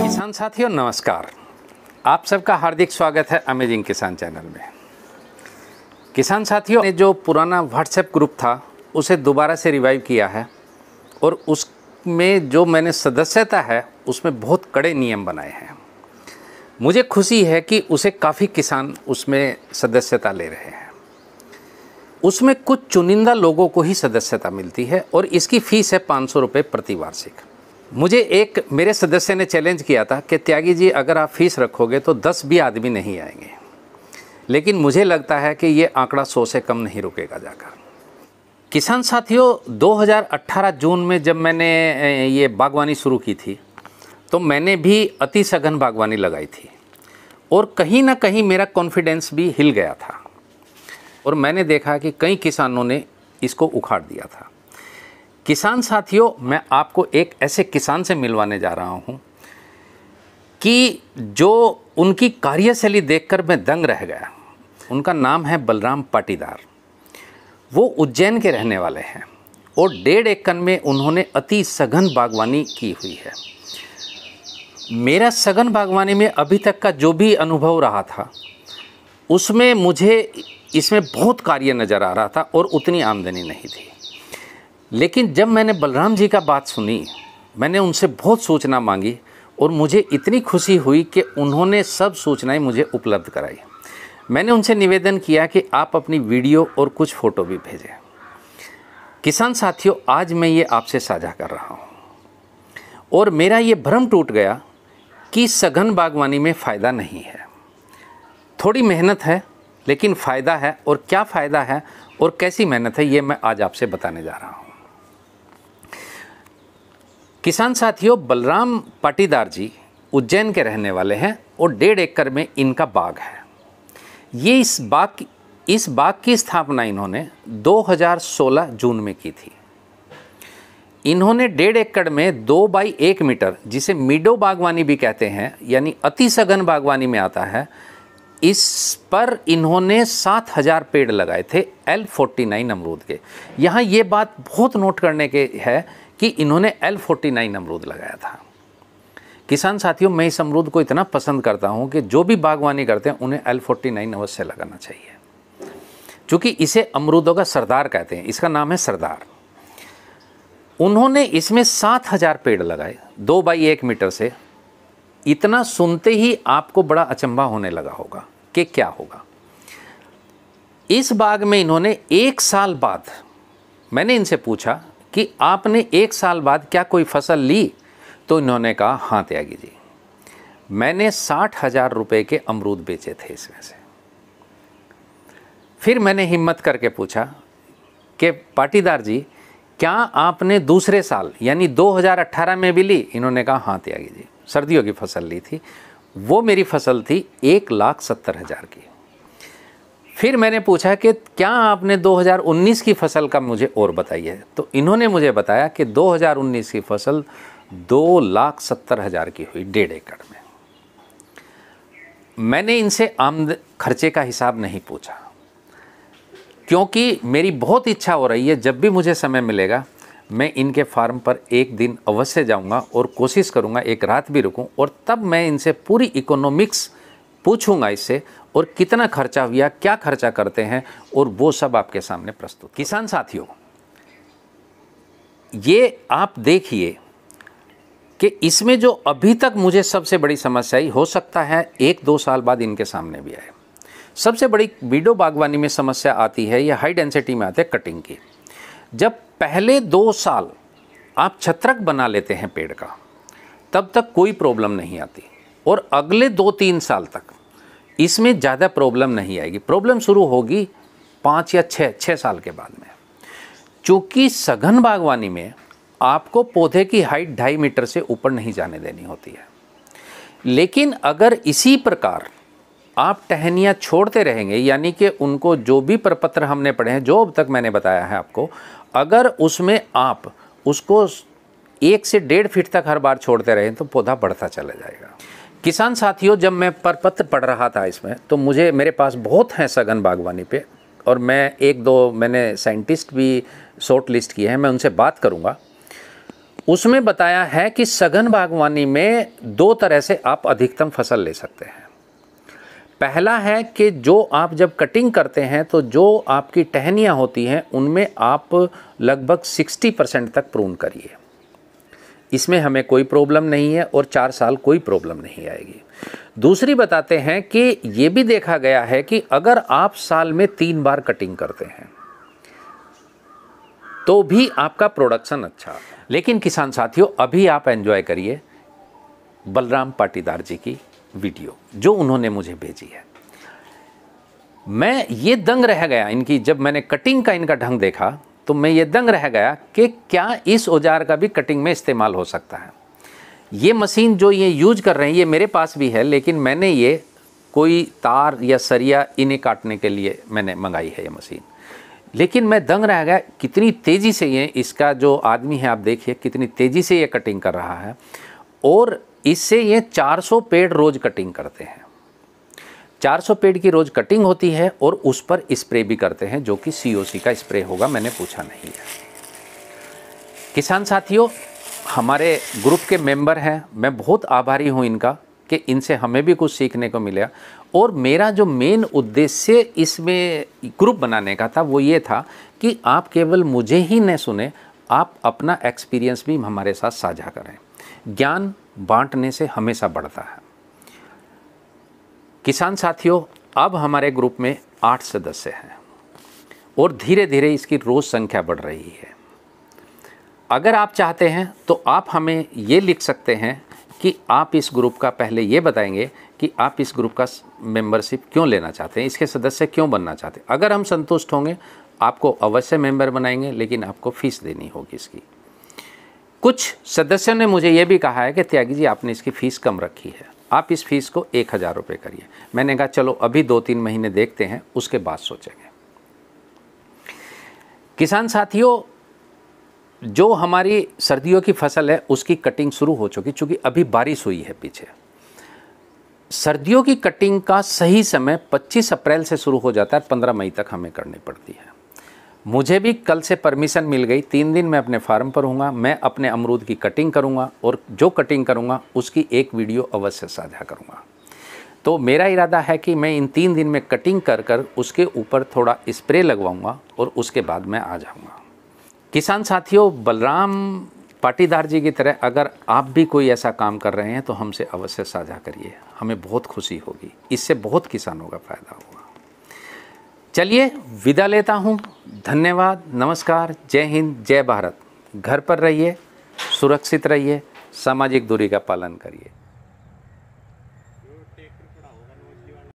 किसान साथियों नमस्कार आप सबका हार्दिक स्वागत है अमेजिंग किसान चैनल में किसान साथियों ने जो पुराना व्हाट्सएप ग्रुप था उसे दोबारा से रिवाइव किया है और उसमें जो मैंने सदस्यता है उसमें बहुत कड़े नियम बनाए हैं मुझे खुशी है कि उसे काफ़ी किसान उसमें सदस्यता ले रहे हैं उसमें कुछ चुनिंदा लोगों को ही सदस्यता मिलती है और इसकी फ़ीस है पाँच सौ रुपये प्रतिवार्षिक मुझे एक मेरे सदस्य ने चैलेंज किया था कि त्यागी जी अगर आप फीस रखोगे तो दस भी आदमी नहीं आएंगे लेकिन मुझे लगता है कि ये आंकड़ा सौ से कम नहीं रुकेगा जाकर किसान साथियों 2018 जून में जब मैंने ये बागवानी शुरू की थी तो मैंने भी अति सघन बागवानी लगाई थी और कहीं ना कहीं मेरा कॉन्फिडेंस भी हिल गया था और मैंने देखा कि कई किसानों ने इसको उखाड़ दिया था किसान साथियों मैं आपको एक ऐसे किसान से मिलवाने जा रहा हूँ कि जो उनकी कार्यशैली देखकर मैं दंग रह गया उनका नाम है बलराम पाटीदार वो उज्जैन के रहने वाले हैं और डेढ़ एकड़ में उन्होंने अति सघन बागवानी की हुई है मेरा सघन बागवानी में अभी तक का जो भी अनुभव रहा था उसमें मुझे इसमें बहुत कार्य नज़र आ रहा था और उतनी आमदनी नहीं थी लेकिन जब मैंने बलराम जी का बात सुनी मैंने उनसे बहुत सूचना मांगी और मुझे इतनी खुशी हुई कि उन्होंने सब सूचनाएं मुझे उपलब्ध कराई मैंने उनसे निवेदन किया कि आप अपनी वीडियो और कुछ फ़ोटो भी भेजें किसान साथियों आज मैं ये आपसे साझा कर रहा हूँ और मेरा ये भ्रम टूट गया कि सघन बागवानी में फ़ायदा नहीं है थोड़ी मेहनत है लेकिन फ़ायदा है और क्या फ़ायदा है और कैसी मेहनत है ये मैं आज आपसे बताने जा रहा हूँ किसान साथियों बलराम पाटीदार जी उज्जैन के रहने वाले हैं और डेढ़ एकड़ में इनका बाग है ये इस बाग इस बाग की स्थापना इन्होंने 2016 जून में की थी इन्होंने डेढ़ एकड़ में दो बाई एक मीटर जिसे मिडो बागवानी भी कहते हैं यानी अति सघन बागवानी में आता है इस पर इन्होंने सात हज़ार पेड़ लगाए थे एल फोर्टी नाइन अमरूद के यहाँ ये बात बहुत नोट करने के है कि इन्होंने एल फोर्टी नाइन अमरूद लगाया था किसान साथियों मैं इस अमरूद को इतना पसंद करता हूँ कि जो भी बागवानी करते हैं उन्हें एल फोर्टी नाइन अवश्य लगाना चाहिए चूँकि इसे अमरूदों का सरदार कहते हैं इसका नाम है सरदार उन्होंने इसमें सात हज़ार पेड़ लगाए दो बाई एक मीटर से इतना सुनते ही आपको बड़ा अचंभा होने लगा होगा कि क्या होगा इस बाग में इन्होंने एक साल बाद मैंने इनसे पूछा कि आपने एक साल बाद क्या कोई फसल ली तो इन्होंने कहा हाँ त्यागी जी मैंने साठ हज़ार रुपये के अमरूद बेचे थे इसमें से फिर मैंने हिम्मत करके पूछा कि पाटीदार जी क्या आपने दूसरे साल यानी 2018 में भी ली इन्होंने कहा हाँ त्यागी जी सर्दियों की फसल ली थी वो मेरी फसल थी एक लाख सत्तर हज़ार की फिर मैंने पूछा कि क्या आपने 2019 की फसल का मुझे और बताइए तो इन्होंने मुझे बताया कि 2019 की फसल दो लाख सत्तर हज़ार की हुई डेढ़ एकड़ में मैंने इनसे आमद खर्चे का हिसाब नहीं पूछा क्योंकि मेरी बहुत इच्छा हो रही है जब भी मुझे समय मिलेगा मैं इनके फार्म पर एक दिन अवश्य जाऊंगा और कोशिश करूंगा एक रात भी रुकूं और तब मैं इनसे पूरी इकोनॉमिक्स पूछूंगा इससे और कितना खर्चा हुआ क्या खर्चा करते हैं और वो सब आपके सामने प्रस्तुत किसान साथियों ये आप देखिए कि इसमें जो अभी तक मुझे सबसे बड़ी समस्या ही हो सकता है एक दो साल बाद इनके सामने भी आए सबसे बड़ी बीडो बागवानी में समस्या आती है या हाई डेंसिटी में आते हैं कटिंग की जब पहले दो साल आप छत्रक बना लेते हैं पेड़ का तब तक कोई प्रॉब्लम नहीं आती और अगले दो तीन साल तक इसमें ज़्यादा प्रॉब्लम नहीं आएगी प्रॉब्लम शुरू होगी पाँच या छः छः साल के बाद में चूँकि सघन बागवानी में आपको पौधे की हाइट ढाई मीटर से ऊपर नहीं जाने देनी होती है लेकिन अगर इसी प्रकार आप टहनियाँ छोड़ते रहेंगे यानी कि उनको जो भी प्रपत्र हमने पढ़े हैं जो अब तक मैंने बताया है आपको अगर उसमें आप उसको एक से डेढ़ फीट तक हर बार छोड़ते रहें तो पौधा बढ़ता चला जाएगा किसान साथियों जब मैं परपत्र पढ़ रहा था इसमें तो मुझे मेरे पास बहुत हैं सघन बागवानी पे और मैं एक दो मैंने साइंटिस्ट भी शॉर्ट लिस्ट किए हैं मैं उनसे बात करूँगा उसमें बताया है कि सघन बागवानी में दो तरह से आप अधिकतम फसल ले सकते हैं पहला है कि जो आप जब कटिंग करते हैं तो जो आपकी टहनियाँ होती हैं उनमें आप लगभग 60 परसेंट तक प्रून करिए इसमें हमें कोई प्रॉब्लम नहीं है और चार साल कोई प्रॉब्लम नहीं आएगी दूसरी बताते हैं कि ये भी देखा गया है कि अगर आप साल में तीन बार कटिंग करते हैं तो भी आपका प्रोडक्शन अच्छा लेकिन किसान साथियों अभी आप एंजॉय करिए बलराम पाटीदार जी की वीडियो जो उन्होंने मुझे भेजी है मैं ये दंग रह गया इनकी जब मैंने कटिंग का इनका ढंग देखा तो मैं ये दंग रह गया कि क्या इस औजार का भी कटिंग में इस्तेमाल हो सकता है ये मशीन जो ये यूज कर रहे हैं ये मेरे पास भी है लेकिन मैंने ये कोई तार या सरिया इन्हें काटने के लिए मैंने मंगाई है ये मशीन लेकिन मैं दंग रह गया कितनी तेज़ी से ये इसका जो आदमी है आप देखिए कितनी तेज़ी से ये कटिंग कर रहा है और इससे ये 400 पेड़ रोज़ कटिंग करते हैं 400 पेड़ की रोज़ कटिंग होती है और उस पर स्प्रे भी करते हैं जो कि सी का स्प्रे होगा मैंने पूछा नहीं है किसान साथियों हमारे ग्रुप के मेंबर हैं मैं बहुत आभारी हूँ इनका कि इनसे हमें भी कुछ सीखने को मिला और मेरा जो मेन उद्देश्य इसमें ग्रुप बनाने का था वो ये था कि आप केवल मुझे ही न सुने आप अपना एक्सपीरियंस भी हमारे साथ साझा करें ज्ञान बांटने से हमेशा बढ़ता है किसान साथियों अब हमारे ग्रुप में आठ सदस्य हैं और धीरे धीरे इसकी रोज़ संख्या बढ़ रही है अगर आप चाहते हैं तो आप हमें ये लिख सकते हैं कि आप इस ग्रुप का पहले ये बताएंगे कि आप इस ग्रुप का मेंबरशिप क्यों लेना चाहते हैं इसके सदस्य क्यों बनना चाहते हैं अगर हम संतुष्ट होंगे आपको अवश्य मेंबर बनाएंगे लेकिन आपको फ़ीस देनी होगी इसकी कुछ सदस्यों ने मुझे ये भी कहा है कि त्यागी जी आपने इसकी फ़ीस कम रखी है आप इस फीस को एक हज़ार रुपये करिए मैंने कहा चलो अभी दो तीन महीने देखते हैं उसके बाद सोचेंगे किसान साथियों जो हमारी सर्दियों की फसल है उसकी कटिंग शुरू हो चुकी चूंकि अभी बारिश हुई है पीछे सर्दियों की कटिंग का सही समय 25 अप्रैल से शुरू हो जाता है 15 मई तक हमें करनी पड़ती है मुझे भी कल से परमिशन मिल गई तीन दिन मैं अपने फार्म पर हूँ मैं अपने अमरूद की कटिंग करूँगा और जो कटिंग करूँगा उसकी एक वीडियो अवश्य साझा करूँगा तो मेरा इरादा है कि मैं इन तीन दिन में कटिंग कर कर उसके ऊपर थोड़ा स्प्रे लगवाऊँगा और उसके बाद मैं आ जाऊँगा किसान साथियों बलराम पाटीदार जी की तरह अगर आप भी कोई ऐसा काम कर रहे हैं तो हमसे अवश्य साझा करिए हमें बहुत खुशी होगी इससे बहुत किसानों का फ़ायदा होगा चलिए विदा लेता हूँ धन्यवाद नमस्कार जय हिंद जय भारत घर पर रहिए सुरक्षित रहिए सामाजिक दूरी का पालन करिए